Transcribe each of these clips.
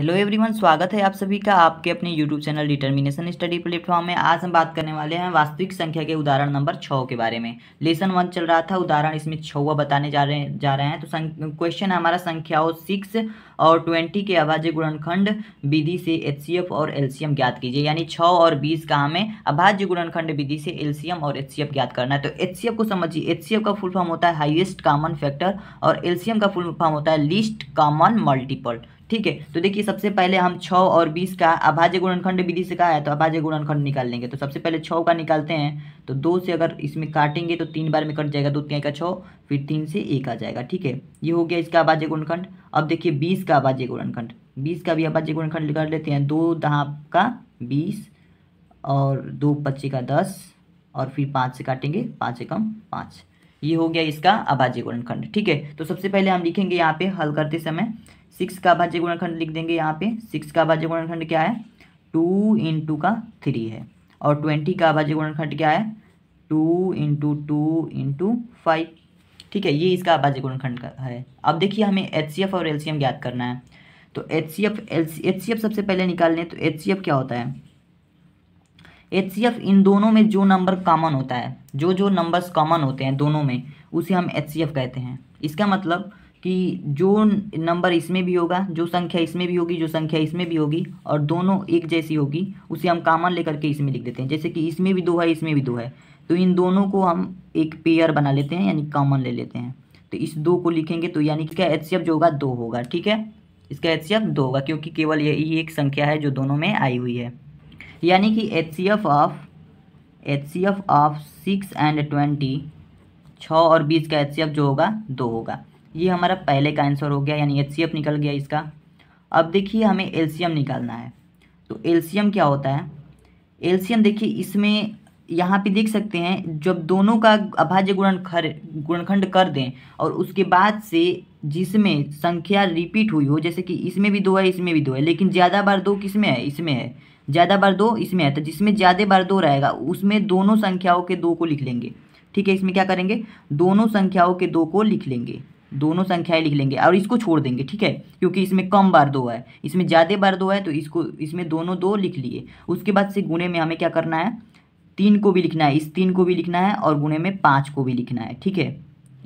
hello everyone स्वागत है आप सभी का आपके अपने YouTube channel determination study platform में आज हम बात करने वाले हैं वास्तविक संख्या के उदाहरण नंबर छः के बारे में लेसन वन चल रहा था उदाहरण इसमें छवा बताने जा रहे जा रहे हैं तो क्वेश्चन है हमारा संख्याओं सिक्स और ट्वेंटी के अभाज्य गुणनखंड विधि से एच और एल ज्ञात कीजिए यानी छ और बीस का हमें अभाज्य गुणनखंड विधि से एल और एच ज्ञात करना है तो एच को समझिए एच का फुल फॉर्म होता है हाइएस्ट कॉमन फैक्टर और एल का फुल फॉर्म होता है लीस्ट कॉमन मल्टीपल ठीक है तो देखिए सबसे पहले हम छः और बीस का अभाज्य गुणनखंड विधि से कहा है तो अभाज्य गुणनखंड निकाल लेंगे तो सबसे पहले छः का निकालते हैं तो दो से अगर इसमें काटेंगे तो तीन बार में कट जाएगा दो तीन का छः फिर तीन से एक आ जाएगा ठीक है ये हो गया इसका अभाज्य गुणखंड अब देखिए बीस का अभाज्य गुणनखंड बीस का भी अभाज्य गुणखंड कर लेते हैं दो दहा का बीस और दो पच्चीस का दस और फिर पाँच से काटेंगे पाँच एकम पाँच ये हो गया इसका अभाज्य गुणनखंड ठीक है तो सबसे पहले हम लिखेंगे यहाँ पे हल करते समय सिक्स का अभाज्य गुणनखंड लिख देंगे यहाँ पे सिक्स का अभाज्य गुणनखंड क्या है टू इंटू का थ्री है और ट्वेंटी का अभाज्य गुणनखंड क्या है two into two into five ठीक है ये इसका अभाज्य गुणनखंड है अब देखिए हमें एच और एल ज्ञात करना है तो एच सी एफ सबसे पहले निकाल लें तो एच क्या होता है एच इन दोनों में जो नंबर कॉमन होता है जो जो नंबर्स कॉमन होते हैं दोनों में उसे हम एच कहते हैं इसका मतलब कि जो नंबर इसमें भी होगा जो संख्या इसमें भी होगी जो संख्या इसमें भी होगी और दोनों एक जैसी होगी उसे हम कॉमन लेकर के इसमें लिख देते हैं जैसे कि इसमें भी दो है इसमें भी दो है तो इन दोनों को हम एक पेयर बना लेते हैं यानी कॉमन ले लेते हैं तो इस दो को लिखेंगे तो यानी इसका एच जो होगा दो होगा ठीक है इसका एच दो होगा क्योंकि केवल यही एक संख्या है जो दोनों में आई हुई है यानी कि H C F of H C F of six and twenty छः और बीस का एच सी एफ जो होगा दो होगा ये हमारा पहले का आंसर हो गया यानी एच सी एफ निकल गया इसका अब देखिए हमें एल सी एम निकालना है तो एल सी एम क्या होता है एल सी एम देखिए इसमें यहाँ पे देख सकते हैं जब दोनों का अभाज्य खर गुणखंड कर दें और उसके बाद से जिसमें संख्या रिपीट हुई हो जैसे कि इसमें भी दो है इसमें भी दो है लेकिन ज़्यादा बार दो किस में है इसमें है ज़्यादा बार दो इसमें है तो जिसमें ज़्यादा बार दो रहेगा उसमें दोनों संख्याओं के दो को लिख लेंगे ठीक है इसमें क्या करेंगे दोनों संख्याओं के दो को लिख लेंगे दोनों संख्याएं लिख लेंगे और इसको छोड़ देंगे ठीक है क्योंकि इसमें कम बार दो है इसमें ज़्यादा बार दो है तो इसको इसमें दोनों दो लिख लिए उसके बाद से गुणे में हमें क्या करना है तीन को भी लिखना है इस तीन को भी लिखना है और गुणे में पाँच को भी लिखना है ठीक है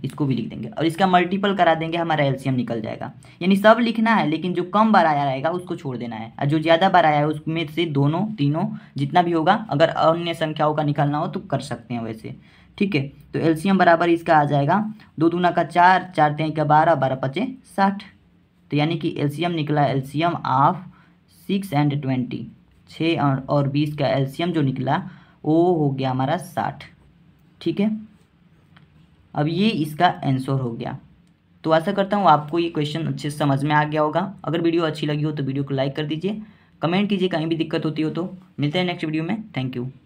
इसको भी लिख देंगे और इसका मल्टीपल करा देंगे हमारा एल्सियम निकल जाएगा यानी सब लिखना है लेकिन जो कम बार आया रहेगा उसको छोड़ देना है और जो ज़्यादा बार आया है उसमें से दोनों तीनों जितना भी होगा अगर अन्य संख्याओं का निकालना हो तो कर सकते हैं वैसे ठीक है तो एल्शियम बराबर इसका आ जाएगा दो दूना का चार चार तेई का बारह बारह पचे साठ तो यानी कि एल्शियम निकला L C M of six and twenty छः और बीस का एल्शियम जो निकला वो हो गया हमारा साठ ठीक है अब ये इसका आंसर हो गया तो आशा करता हूँ आपको ये क्वेश्चन अच्छे से समझ में आ गया होगा अगर वीडियो अच्छी लगी हो तो वीडियो को लाइक कर दीजिए कमेंट कीजिए कहीं भी दिक्कत होती हो तो मिलते हैं नेक्स्ट वीडियो में थैंक यू